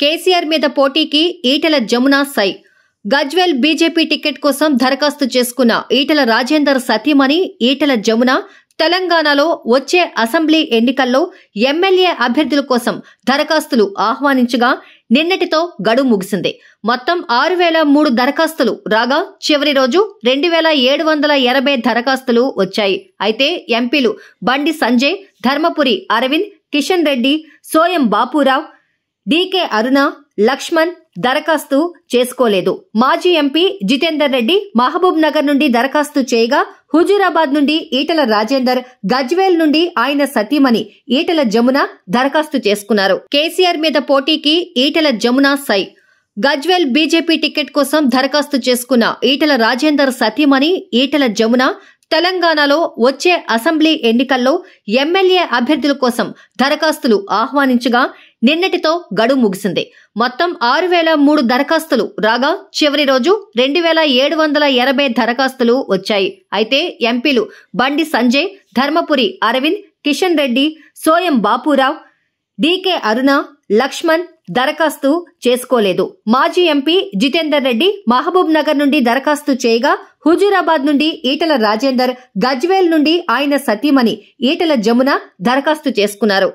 కేసీఆర్ మీద పోటీకి ఈటెల జమున సై గజ్వేల్ బీజేపీ టికెట్ కోసం దరఖాస్తు చేసుకున్న ఈటెల రాజేందర్ సతీమణి ఈటెల జమున తెలంగాణలో వచ్చే అసెంబ్లీ ఎన్నికల్లో ఎమ్మెల్యే అభ్యర్థుల కోసం దరఖాస్తులు ఆహ్వానించగా నిన్నటితో గడువు ముగిసింది మొత్తం ఆరు వేల మూడు దరఖాస్తులు రాగా చివరి రోజు రెండు వేల ఏడు వందల ఎనభై దరఖాస్తులు వచ్చాయి అయితే ఎంపీలు బండి సంజయ్ ధర్మపురి అరవింద్ కిషన్ రెడ్డి సోయం బాపురావు డీకే అరుణ లక్ష్మణ్ దరఖాస్తు చేసుకోలేదు మాజీ ఎంపీ జితేందర్ రెడ్డి మహబూబ్ నగర్ నుండి దరఖాస్తు చేయగా హుజూరాబాద్ నుండి ఈటల రాజేందర్ గజ్వేల్ నుండి ఆయన సతీమణి ఈటల జమున దరఖాస్తు చేసుకున్నారు కేసీఆర్ మీద పోటీకి ఈటల జమున సై గజ్వేల్ బీజేపీ టికెట్ కోసం దరఖాస్తు చేసుకున్న ఈటల రాజేందర్ సతీమణి ఈటల జమున తెలంగాణలో వచ్చే అసెంబ్లీ ఎన్నికల్లో ఎమ్మెల్యే అభ్యర్థుల కోసం దరఖాస్తులు ఆహ్వానించగా నిన్నటితో గడువు ముగిసింది మొత్తం ఆరు వేల మూడు దరఖాస్తులు రాగా చివరి రోజు రెండు వేల ఏడు వందల ఎనభై దరఖాస్తులు వచ్చాయి అయితే ఎంపీలు బండి సంజయ్ ధర్మపురి అరవింద్ కిషన్ రెడ్డి సోయం బాపురావు డీకే అరుణ లక్ష్మణ్ దరఖాస్తు చేసుకోలేదు మాజీ ఎంపీ జితేందర్ రెడ్డి మహబూబ్ నగర్ నుండి దరఖాస్తు చేయగా హుజూరాబాద్ నుండి ఈటల రాజేందర్ గజ్వేల్ నుండి ఆయన సతీమణి ఈటల జమున దరఖాస్తు చేసుకున్నారు